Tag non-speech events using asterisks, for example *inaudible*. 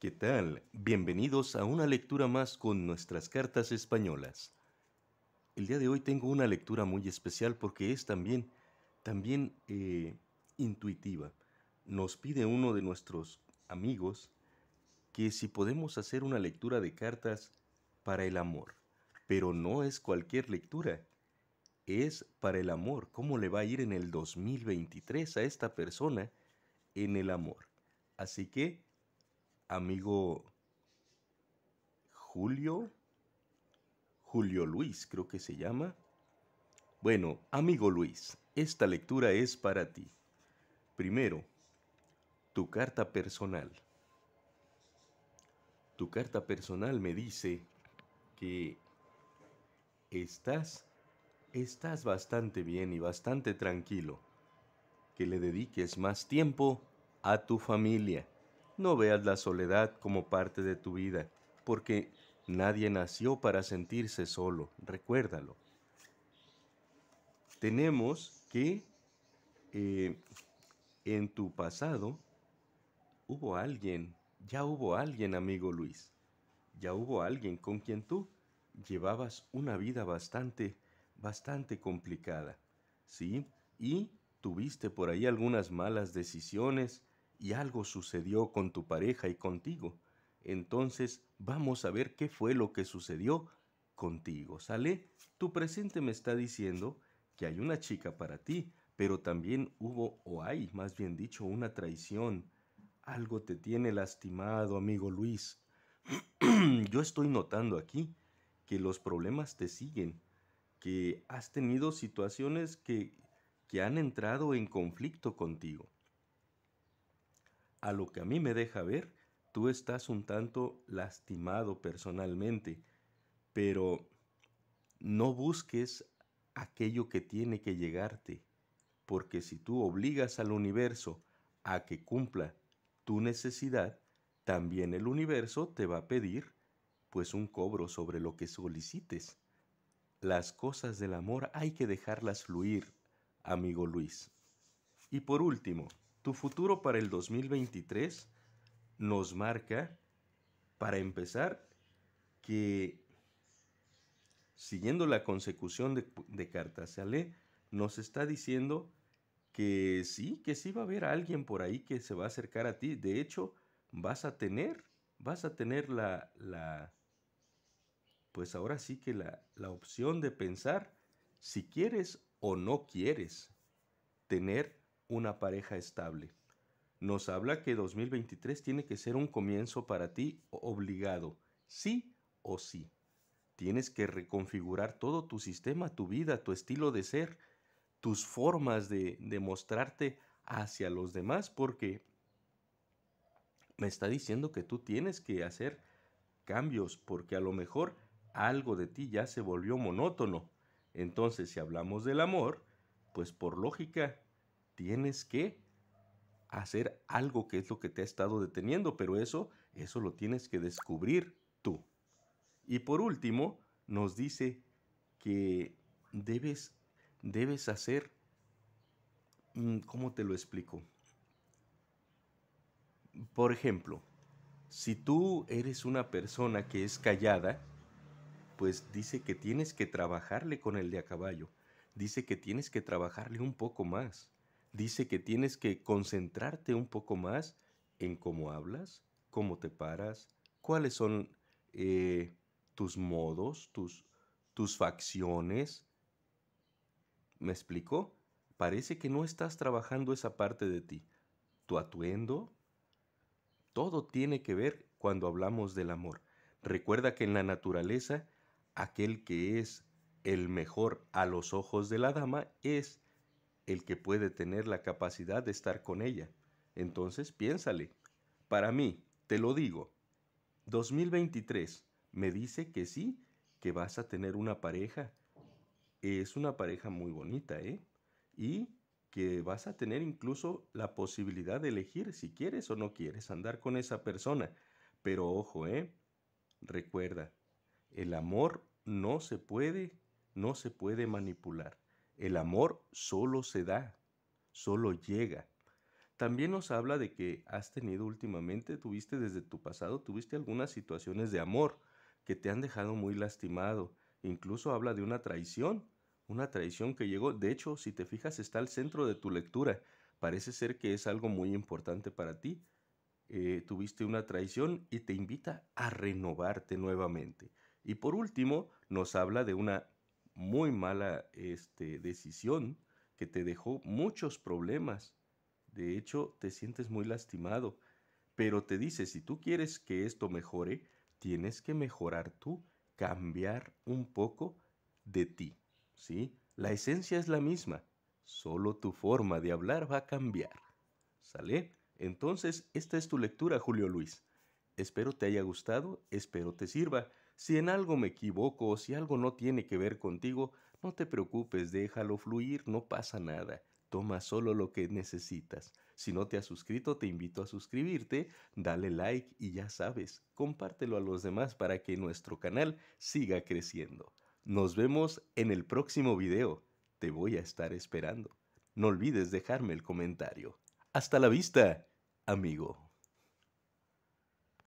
¿Qué tal? Bienvenidos a una lectura más con nuestras cartas españolas. El día de hoy tengo una lectura muy especial porque es también, también eh, intuitiva. Nos pide uno de nuestros amigos que si podemos hacer una lectura de cartas para el amor, pero no es cualquier lectura, es para el amor. ¿Cómo le va a ir en el 2023 a esta persona en el amor? Así que amigo Julio, Julio Luis creo que se llama. Bueno, amigo Luis, esta lectura es para ti. Primero, tu carta personal. Tu carta personal me dice que estás, estás bastante bien y bastante tranquilo. Que le dediques más tiempo a tu familia. No veas la soledad como parte de tu vida, porque nadie nació para sentirse solo, recuérdalo. Tenemos que eh, en tu pasado hubo alguien, ya hubo alguien, amigo Luis, ya hubo alguien con quien tú llevabas una vida bastante, bastante complicada, ¿sí? Y tuviste por ahí algunas malas decisiones, y algo sucedió con tu pareja y contigo. Entonces vamos a ver qué fue lo que sucedió contigo. ¿Sale? Tu presente me está diciendo que hay una chica para ti, pero también hubo o hay, más bien dicho, una traición. Algo te tiene lastimado, amigo Luis. *clears throat* Yo estoy notando aquí que los problemas te siguen, que has tenido situaciones que, que han entrado en conflicto contigo a lo que a mí me deja ver, tú estás un tanto lastimado personalmente, pero no busques aquello que tiene que llegarte, porque si tú obligas al universo a que cumpla tu necesidad, también el universo te va a pedir pues un cobro sobre lo que solicites. Las cosas del amor hay que dejarlas fluir, amigo Luis. Y por último, tu futuro para el 2023 nos marca, para empezar, que siguiendo la consecución de, de Sale, nos está diciendo que sí, que sí va a haber alguien por ahí que se va a acercar a ti. De hecho, vas a tener, vas a tener la, la pues ahora sí que la, la opción de pensar si quieres o no quieres tener una pareja estable. Nos habla que 2023 tiene que ser un comienzo para ti obligado, sí o sí. Tienes que reconfigurar todo tu sistema, tu vida, tu estilo de ser, tus formas de, demostrarte mostrarte hacia los demás, porque me está diciendo que tú tienes que hacer cambios, porque a lo mejor algo de ti ya se volvió monótono. Entonces, si hablamos del amor, pues por lógica tienes que hacer algo que es lo que te ha estado deteniendo, pero eso, eso lo tienes que descubrir tú. Y por último, nos dice que debes, debes hacer, mm, ¿cómo te lo explico? Por ejemplo, si tú eres una persona que es callada, pues dice que tienes que trabajarle con el de a caballo, dice que tienes que trabajarle un poco más dice que tienes que concentrarte un poco más en cómo hablas, cómo te paras, cuáles son eh, tus modos, tus, tus facciones. ¿Me explico? Parece que no estás trabajando esa parte de ti. Tu atuendo, todo tiene que ver cuando hablamos del amor. Recuerda que en la naturaleza, aquel que es el mejor a los ojos de la dama es el que puede tener la capacidad de estar con ella. Entonces, piénsale. Para mí, te lo digo, 2023 me dice que sí, que vas a tener una pareja. Es una pareja muy bonita, ¿eh? Y que vas a tener incluso la posibilidad de elegir si quieres o no quieres andar con esa persona. Pero ojo, ¿eh? Recuerda, el amor no se puede, no se puede manipular. El amor solo se da, solo llega. También nos habla de que has tenido últimamente, tuviste desde tu pasado, tuviste algunas situaciones de amor que te han dejado muy lastimado. Incluso habla de una traición, una traición que llegó, de hecho, si te fijas, está al centro de tu lectura. Parece ser que es algo muy importante para ti. Eh, tuviste una traición y te invita a renovarte nuevamente. Y por último, nos habla de una muy mala este, decisión que te dejó muchos problemas. De hecho, te sientes muy lastimado. Pero te dice, si tú quieres que esto mejore, tienes que mejorar tú, cambiar un poco de ti. ¿Sí? La esencia es la misma, solo tu forma de hablar va a cambiar. ¿Sale? Entonces, esta es tu lectura, Julio Luis. Espero te haya gustado, espero te sirva. Si en algo me equivoco o si algo no tiene que ver contigo, no te preocupes, déjalo fluir, no pasa nada. Toma solo lo que necesitas. Si no te has suscrito, te invito a suscribirte, dale like y ya sabes, compártelo a los demás para que nuestro canal siga creciendo. Nos vemos en el próximo video. Te voy a estar esperando. No olvides dejarme el comentario. Hasta la vista, amigo.